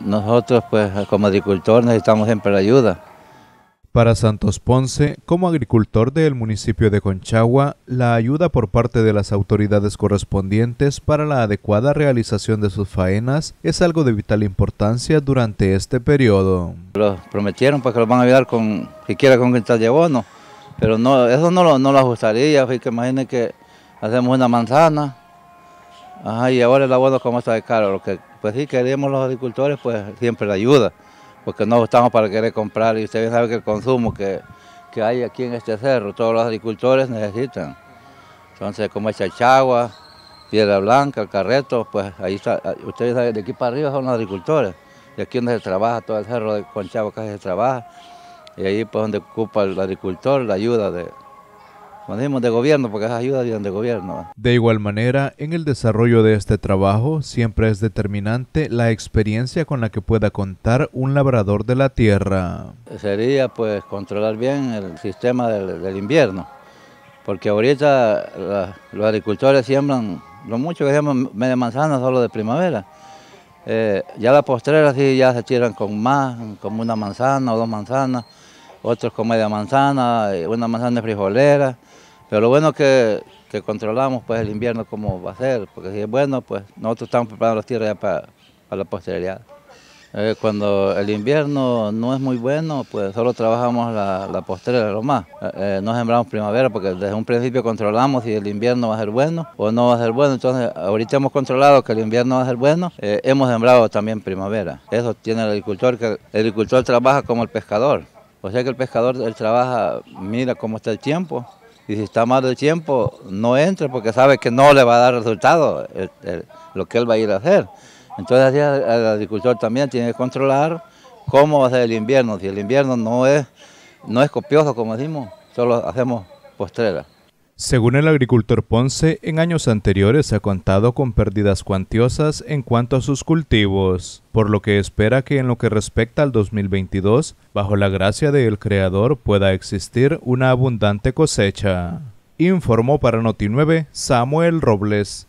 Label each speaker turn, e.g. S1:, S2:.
S1: Nosotros, pues, como agricultor necesitamos siempre la ayuda.
S2: Para Santos Ponce, como agricultor del municipio de Conchagua, la ayuda por parte de las autoridades correspondientes para la adecuada realización de sus faenas es algo de vital importancia durante este
S1: periodo. Lo prometieron pues, que lo van a ayudar con quiera, con quintal de abono, pero no, eso no lo, no lo ajustaría, así que imaginen que hacemos una manzana, Ajá, y ahora el abono como está de caro, lo que pues sí queremos los agricultores, pues siempre la ayuda, porque no estamos para querer comprar y ustedes saben que el consumo que, que hay aquí en este cerro, todos los agricultores necesitan. Entonces, como es Chachagua, Piedra Blanca, el Carreto, pues ahí está, ah, ustedes saben, de aquí para arriba son los agricultores, y aquí donde se trabaja, todo el cerro de Conchagua que se trabaja, y ahí pues donde ocupa el agricultor la ayuda de, cuando de gobierno, porque esas ayudas vienen de gobierno.
S2: De igual manera, en el desarrollo de este trabajo siempre es determinante la experiencia con la que pueda contar un labrador de la tierra.
S1: Sería pues controlar bien el sistema del, invierno, porque ahorita los agricultores siembran lo mucho que llaman media manzana solo de primavera. Eh, ya la postrera sí ya se tiran con más, como una manzana o dos manzanas, otros con media manzana, eh, una manzana de frijolera pero lo bueno que, controlamos pues el invierno cómo va a ser, porque si es bueno, pues nosotros estamos preparando las tierras ya para, la posterioridad. Eh, cuando el invierno no es muy bueno, pues solo trabajamos la, la lo más. Eh, eh, no sembramos primavera porque desde un principio controlamos si el invierno va a ser bueno o no va a ser bueno. Entonces, ahorita hemos controlado que el invierno va a ser bueno, hemos sembrado también primavera. Eso tiene el agricultor, que el agricultor trabaja como el pescador. O sea que el pescador, él trabaja, mira cómo está el tiempo y si está mal el tiempo, no entra porque sabe que no le va a dar resultado lo que él va a ir a hacer. Entonces el agricultor también tiene que controlar cómo va a ser el invierno. Si el invierno no es, no es copioso, como decimos, solo hacemos postrera.
S2: Según el agricultor Ponce, en años anteriores ha contado con pérdidas cuantiosas en cuanto a sus cultivos, por lo que espera que en lo que respecta al 2022, bajo la gracia del Creador, pueda existir una abundante cosecha. Informó para Noti9 Samuel Robles.